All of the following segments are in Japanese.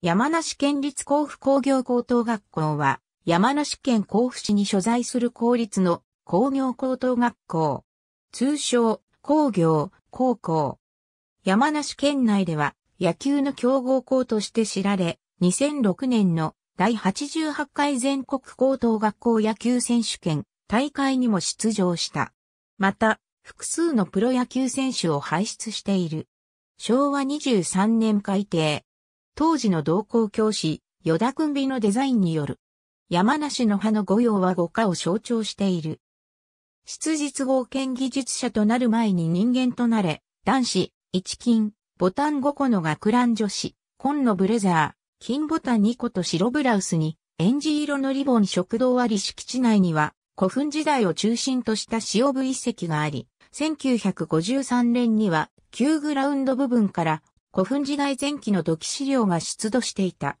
山梨県立甲府工業高等学校は、山梨県甲府市に所在する公立の工業高等学校。通称、工業、高校。山梨県内では、野球の強豪校として知られ、2006年の第88回全国高等学校野球選手権大会にも出場した。また、複数のプロ野球選手を輩出している。昭和23年改定。当時の同校教師、与田君美のデザインによる。山梨の葉の御用は五花を象徴している。質実合憲技術者となる前に人間となれ、男子、一金、ボタン5個の学ラン女子、紺のブレザー、金ボタン2個と白ブラウスに、エンジ色のリボン食堂あり敷地内には、古墳時代を中心とした塩部遺跡があり、1953年には、旧グラウンド部分から古墳時代前期の土器資料が出土していた。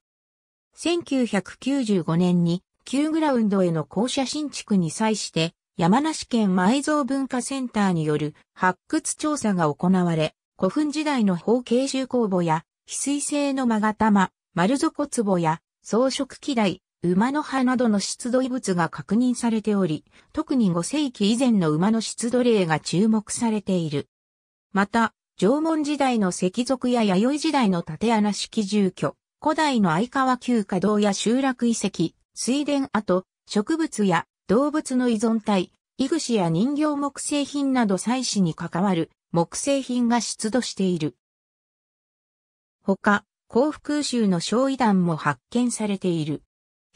1995年に旧グラウンドへの校舎新築に際して山梨県埋蔵文化センターによる発掘調査が行われ、古墳時代の方形重工墓や翡翠製の勾玉、丸底壺や装飾機台、馬の葉などの出土遺物が確認されており、特に5世紀以前の馬の出土例が注目されている。また、縄文時代の石族や弥生時代の縦穴式住居、古代の相川旧華道や集落遺跡、水田跡、植物や動物の依存体、イグシや人形木製品など祭祀に関わる木製品が出土している。他、甲府空襲の焼夷弾も発見されている。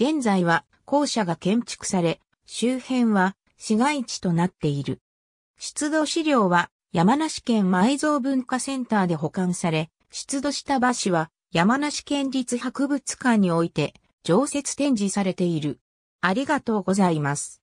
現在は校舎が建築され、周辺は市街地となっている。出土資料は山梨県埋蔵文化センターで保管され、出土した馬紙は山梨県立博物館において常設展示されている。ありがとうございます。